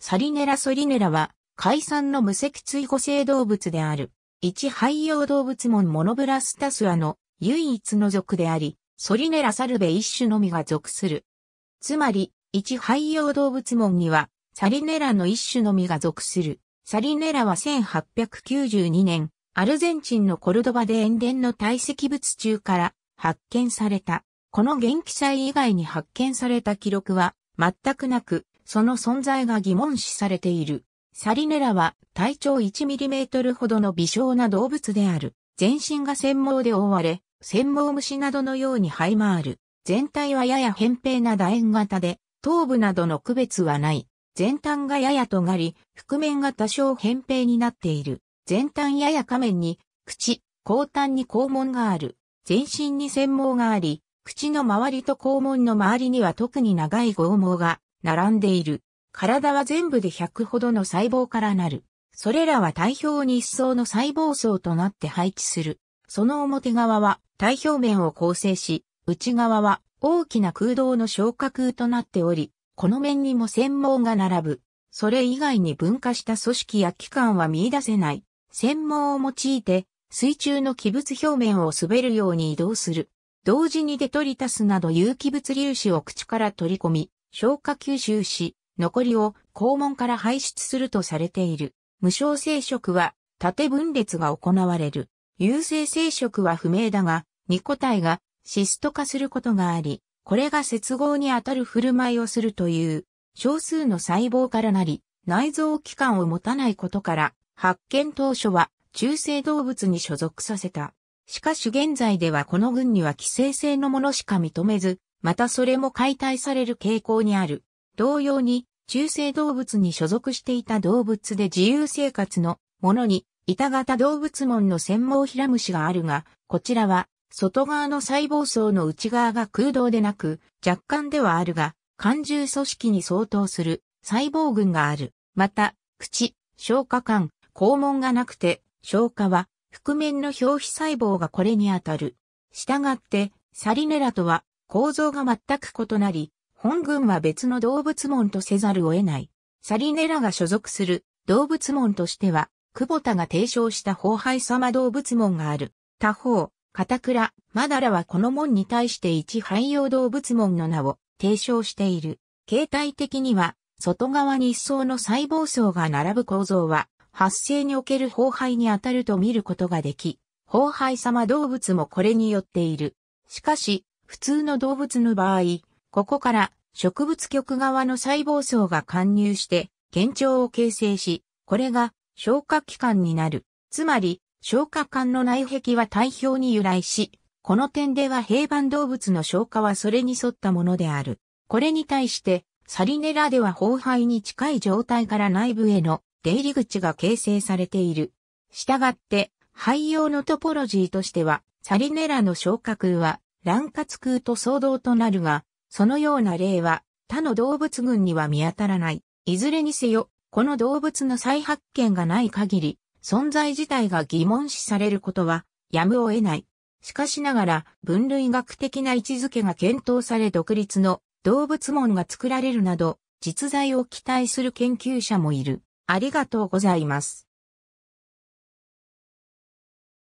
サリネラソリネラは、海産の無脊椎護生動物である、一廃用動物門モノブラスタスアの唯一の属であり、ソリネラサルベ一種のみが属する。つまり、一廃用動物門には、サリネラの一種のみが属する。サリネラは1892年、アルゼンチンのコルドバで塩田の堆積物中から発見された。この元気祭以外に発見された記録は全くなく、その存在が疑問視されている。サリネラは体長1トルほどの微小な動物である。全身が繊毛で覆われ、繊毛虫などのように這い回る。全体はやや扁平な楕円型で、頭部などの区別はない。前端がやや尖り、覆面が多少扁平になっている。前端やや下面に、口、後端に肛門がある。全身に繊毛があり、口の周りと肛門の周りには特に長い剛毛が並んでいる。体は全部で100ほどの細胞からなる。それらは体表に一層の細胞層となって配置する。その表側は体表面を構成し、内側は大きな空洞の消化空となっており、この面にも繊毛が並ぶ。それ以外に分化した組織や器官は見出せない。繊毛を用いて、水中の器物表面を滑るように移動する。同時にデトリタスなど有機物粒子を口から取り込み、消化吸収し、残りを肛門から排出するとされている。無償生殖は縦分裂が行われる。有性生殖は不明だが、二個体がシスト化することがあり、これが接合にあたる振る舞いをするという、少数の細胞からなり、内臓器官を持たないことから、発見当初は中性動物に所属させた。しかし現在ではこの群には寄生性のものしか認めず、またそれも解体される傾向にある。同様に、中性動物に所属していた動物で自由生活のものに、板型動物門の専門ヒラムシがあるが、こちらは、外側の細胞層の内側が空洞でなく、若干ではあるが、肝獣組織に相当する細胞群がある。また、口、消化管、肛門がなくて、消化は、覆面の表皮細胞がこれにあたる。したがって、サリネラとは、構造が全く異なり、本群は別の動物門とせざるを得ない。サリネラが所属する動物門としては、久保田が提唱した法廃様動物門がある。他方、片倉、マダラはこの門に対して一廃用動物門の名を提唱している。形態的には、外側に一層の細胞層が並ぶ構造は、発生における法廃にあたると見ることができ、法廃様動物もこれによっている。しかし、普通の動物の場合、ここから植物局側の細胞層が貫入して、幻聴を形成し、これが消化器官になる。つまり、消化管の内壁は体表に由来し、この点では平板動物の消化はそれに沿ったものである。これに対して、サリネラでは包肺に近い状態から内部への出入り口が形成されている。したがって、肺用のトポロジーとしては、サリネラの消化空は乱活空と騒動となるが、そのような例は他の動物群には見当たらない。いずれにせよ、この動物の再発見がない限り、存在自体が疑問視されることは、やむを得ない。しかしながら、分類学的な位置づけが検討され独立の動物門が作られるなど、実在を期待する研究者もいる。ありがとうございます。